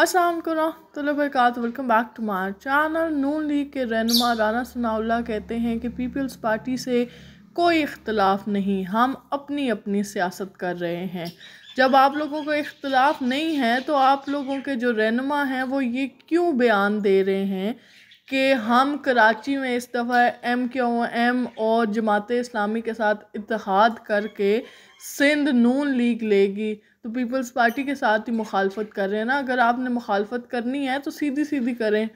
असलम वरक welcome back to my channel Noon league के रहनुमा राना सनाउल्ला कहते हैं कि पीपल्स पार्टी से कोई इख्तलाफ नहीं हम अपनी अपनी सियासत कर रहे हैं जब आप लोगों को इख्तलाफ नहीं है तो आप लोगों के जो रहनुमा हैं वो ये क्यों बयान दे रहे हैं कि हम कराची में इस दफ़ा एम के ओ एम और जमात इस्लामी के साथ इतिहाद करके सिंध नून लीग लेगी तो पीपल्स पार्टी के साथ ही मुखालफत कर रहे हैं ना अगर आपने मुखालफत करनी है तो सीधी सीधी करें